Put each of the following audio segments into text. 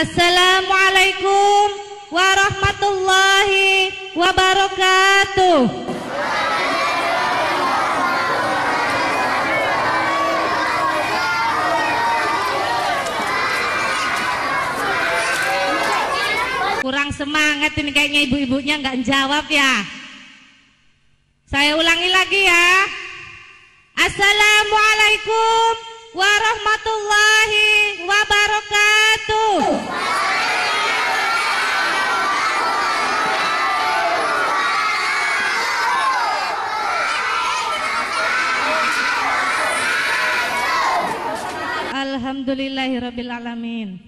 Assalamualaikum warahmatullahi wabarakatuh. kurang semangat ini kayaknya ibu-ibunya nggak jawab ya saya ulangi lagi ya Assalamualaikum warahmatullahi wabarakatuh. Alhamdulillahirrabbilalamin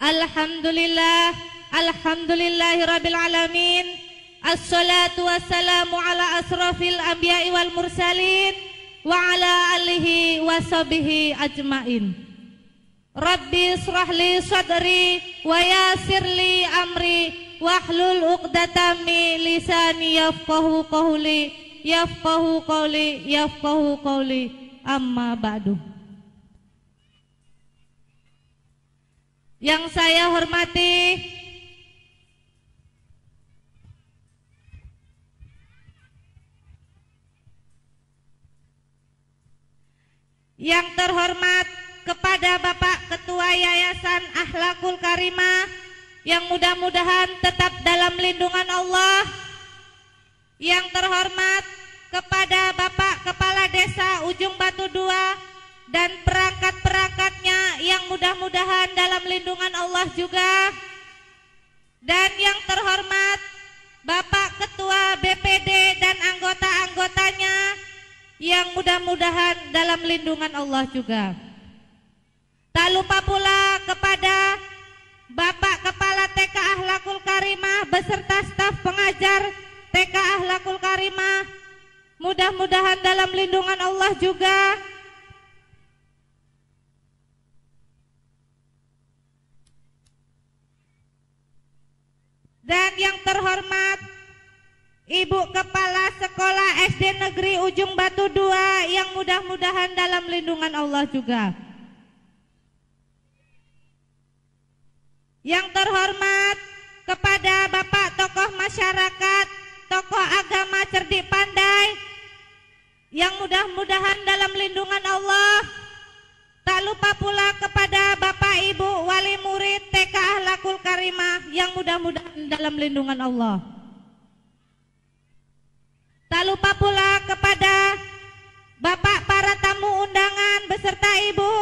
Alhamdulillah Alhamdulillahirrabbilalamin Assalatu wassalamu ala asrafil anbiya'i wal mursalin wa ala alihi wa sabihi ajmain. Rabbi srahli sadri wa yasirli amri wahlul 'uqdatam min lisani yafqahu qawli yafqahu qawli yafqahu qawli amma ba'du. Yang saya hormati Yang terhormat kepada Bapak Ketua Yayasan Ahlakul Karimah yang mudah-mudahan tetap dalam lindungan Allah. Yang terhormat kepada Bapak Kepala Desa Ujung Batu II dan perangkat-perangkatnya yang mudah-mudahan dalam lindungan Allah juga. Dan yang terhormat Bapak Ketua BPD dan anggota-anggotanya yang mudah-mudahan dalam lindungan Allah juga. Tak lupa pula kepada Bapak Kepala TK Ahlakul Karimah beserta staf pengajar TK Ahlakul Karimah mudah-mudahan dalam lindungan Allah juga dan yang terhormat Ibu Kepala Sekolah SD Negeri Ujung Batu 2 yang mudah-mudahan dalam lindungan Allah juga. Yang terhormat kepada Bapak tokoh masyarakat, tokoh agama cerdik pandai yang mudah-mudahan dalam lindungan Allah. Tak lupa pula kepada Bapak Ibu wali murid TK Ahlakul Karimah yang mudah-mudahan dalam lindungan Allah lupa pula kepada Bapak para tamu undangan beserta Ibu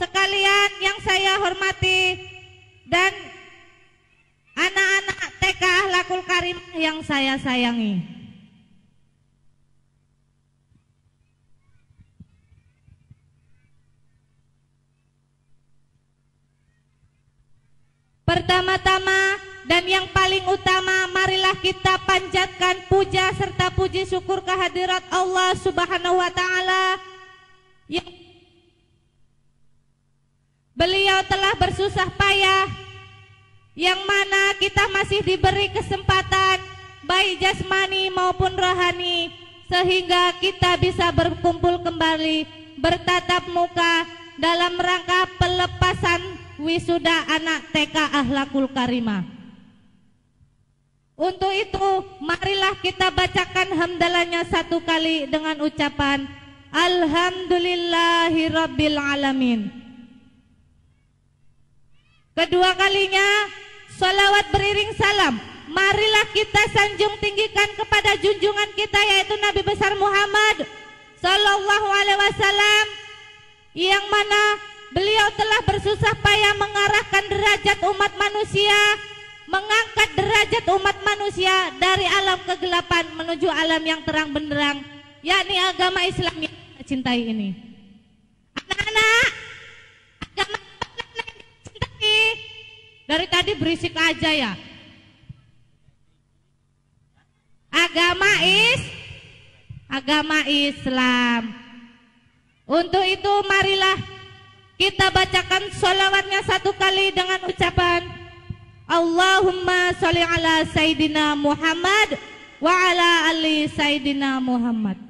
sekalian yang saya hormati dan anak-anak TK Ahlakul Karim yang saya sayangi. Pertama-tama dan yang paling utama marilah kita panjatkan puja serta puji syukur kehadirat Allah Subhanahu wa taala beliau telah bersusah payah yang mana kita masih diberi kesempatan baik jasmani maupun rohani sehingga kita bisa berkumpul kembali bertatap muka dalam rangka pelepasan wisuda anak TK Ahlakul Karimah untuk itu, marilah kita bacakan hamdalahnya satu kali dengan ucapan Alhamdulillahirrabbilalamin Kedua kalinya salawat beriring salam. Marilah kita sanjung tinggikan kepada junjungan kita yaitu Nabi besar Muhammad sallallahu alaihi wasallam yang mana beliau telah bersusah payah mengarahkan derajat umat manusia mengangkat derajat umat manusia dari alam kegelapan menuju alam yang terang benderang yakni agama Islam yang kita cintai ini anak-anak agama apa yang kita cintai dari tadi berisik aja ya agama is agama Islam untuk itu marilah kita bacakan sholawatnya satu kali dengan ucapan Allahumma sholli ala Sayyidina Muhammad wa ala ali Sayyidina Muhammad.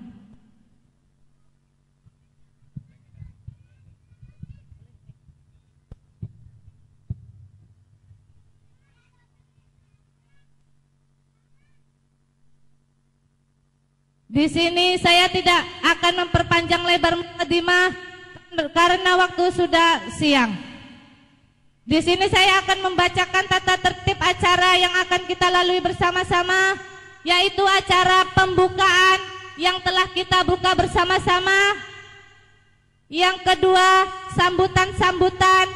Di sini saya tidak akan memperpanjang lebar mukadimah karena waktu sudah siang. Di sini saya akan membacakan tata tertib acara yang akan kita lalui bersama-sama, yaitu acara pembukaan yang telah kita buka bersama-sama. Yang kedua, sambutan-sambutan.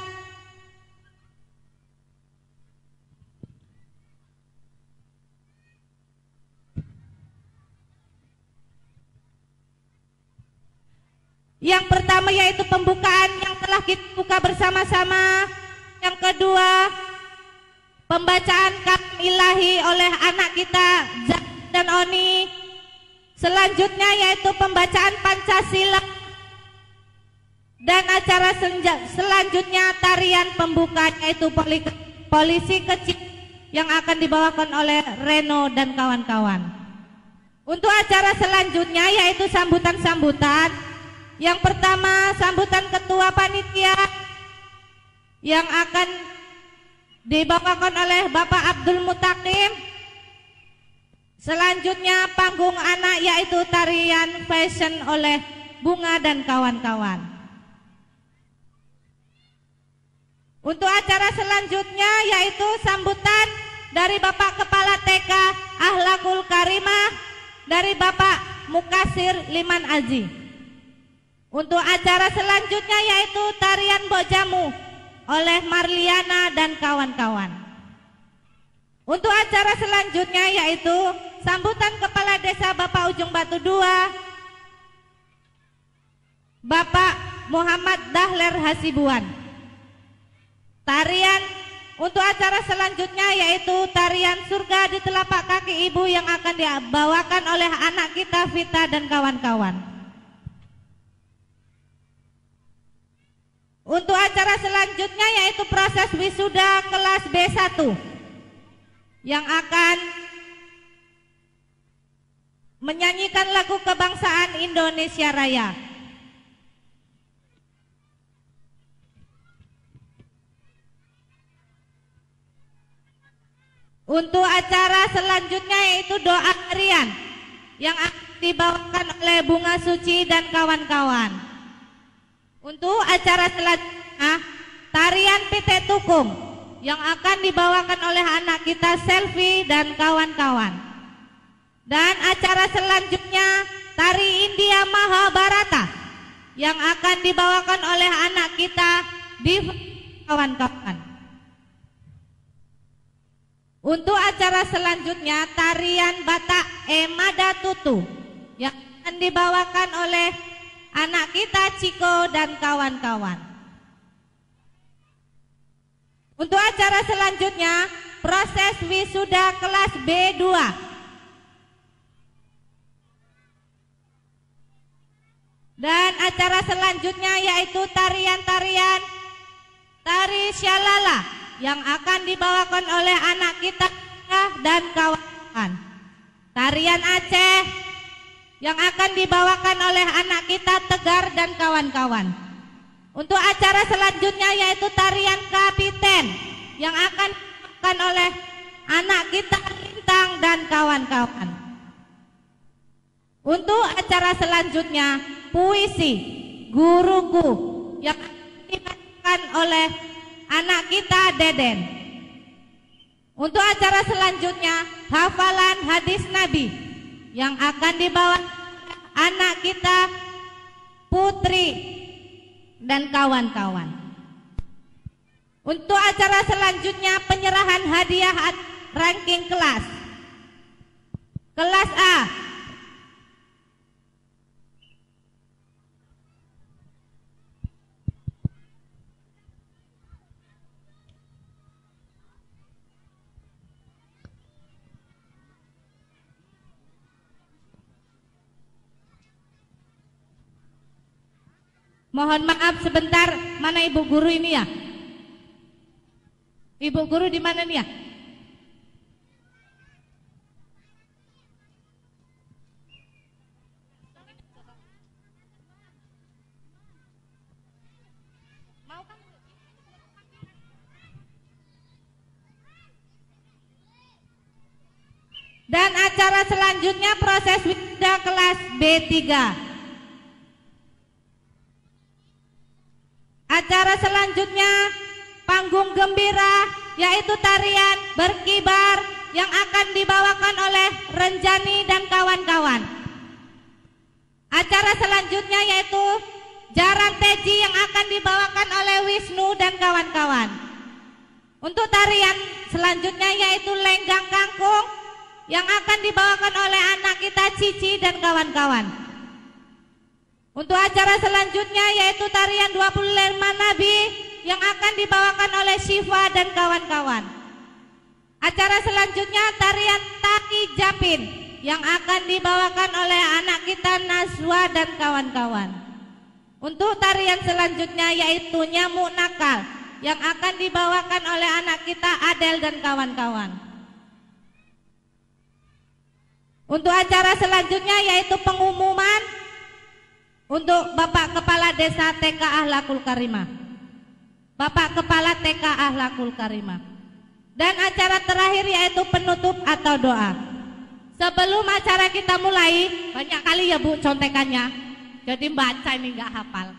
Yang pertama yaitu pembukaan yang telah kita buka bersama-sama yang kedua pembacaan kalam ilahi oleh anak kita Zak dan Oni selanjutnya yaitu pembacaan Pancasila dan acara senja, selanjutnya tarian pembuka yaitu poli, polisi kecil yang akan dibawakan oleh Reno dan kawan-kawan untuk acara selanjutnya yaitu sambutan-sambutan yang pertama sambutan ketua panitia yang akan dibawakan oleh Bapak Abdul Mutakim selanjutnya panggung anak yaitu tarian fashion oleh Bunga dan kawan-kawan untuk acara selanjutnya yaitu sambutan dari Bapak Kepala TK Ahlakul Karimah dari Bapak Mukasir Liman Aji untuk acara selanjutnya yaitu tarian Bojamu oleh Marliana dan kawan-kawan. Untuk acara selanjutnya yaitu sambutan Kepala Desa Bapak Ujung Batu II, Bapak Muhammad Dahler Hasibuan. Tarian untuk acara selanjutnya yaitu tarian surga di telapak kaki ibu yang akan dibawakan oleh anak kita Vita dan kawan-kawan. Untuk acara selanjutnya yaitu proses wisuda kelas B1 yang akan menyanyikan lagu kebangsaan Indonesia Raya. Untuk acara selanjutnya yaitu doa harian yang dibawakan oleh Bunga Suci dan kawan-kawan. Untuk acara selanjutnya, ah, tarian PT tukum yang akan dibawakan oleh anak kita Selfie dan kawan-kawan. Dan acara selanjutnya, Tari India Mahabharata yang akan dibawakan oleh anak kita di kawan-kawan. Untuk acara selanjutnya, tarian Batak Emada Tutu yang akan dibawakan oleh anak kita Ciko dan kawan-kawan. Untuk acara selanjutnya, proses wisuda kelas B2. Dan acara selanjutnya yaitu tarian-tarian tari syalala yang akan dibawakan oleh anak kita dan kawan-kawan. Tarian Aceh, yang akan dibawakan oleh anak kita Tegar dan kawan-kawan. Untuk acara selanjutnya yaitu tarian kapiten yang akan dibawakan oleh anak kita Lintang dan kawan-kawan. Untuk acara selanjutnya puisi guruku yang akan dibawakan oleh anak kita Deden. Untuk acara selanjutnya hafalan hadis Nabi yang akan dibawa anak kita Putri dan kawan-kawan. Untuk acara selanjutnya penyerahan hadiah ranking kelas. Kelas A Mohon maaf sebentar, mana ibu guru ini ya? Ibu guru di mana nih ya? Dan acara selanjutnya proses wisuda kelas B3. Acara selanjutnya panggung gembira yaitu tarian berkibar yang akan dibawakan oleh Renjani dan kawan-kawan. Acara selanjutnya yaitu jaran teji yang akan dibawakan oleh Wisnu dan kawan-kawan. Untuk tarian selanjutnya yaitu lenggang kangkung yang akan dibawakan oleh anak kita Cici dan kawan-kawan. Untuk acara selanjutnya yaitu tarian 25 Nabi yang akan dibawakan oleh Syifa dan kawan-kawan. Acara selanjutnya tarian Taki Japin yang akan dibawakan oleh anak kita Nazwa dan kawan-kawan. Untuk tarian selanjutnya yaitu Nyamuk Nakal yang akan dibawakan oleh anak kita Adel dan kawan-kawan. Untuk acara selanjutnya yaitu pengumuman untuk Bapak Kepala Desa TK Ahlakul Karimah. Bapak Kepala TK Ahlakul Karimah. Dan acara terakhir yaitu penutup atau doa. Sebelum acara kita mulai, banyak kali ya Bu contekannya. Jadi baca ini nggak hafal.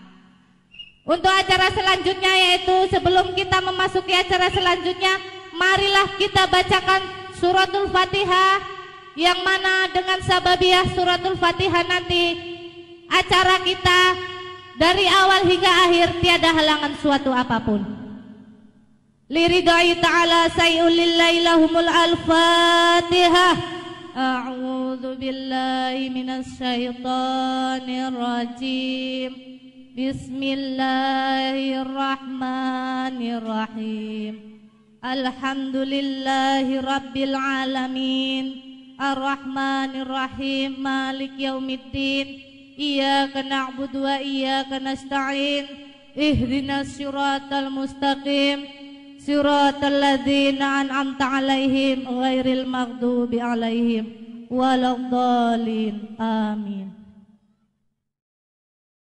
Untuk acara selanjutnya yaitu sebelum kita memasuki acara selanjutnya, marilah kita bacakan suratul Fatihah yang mana dengan sababiah suratul Fatihah nanti acara kita dari awal hingga akhir tiada halangan suatu apapun. Liridai ta'ala say'ul lillahi lahumul al-fatihah. A'udzu billahi minas syaithanir rajim. Bismillahirrahmanirrahim. Alhamdulillahi rabbil alamin. Al-Rahmanir-Rahim. Malik yaumiddin. Ia Iyaka na'budu kena stain, nasta'in Ihdina siratal mustaqim Siratal ladhina an'amta alaihim Ghairil maghdubi alaihim Waladhalin Amin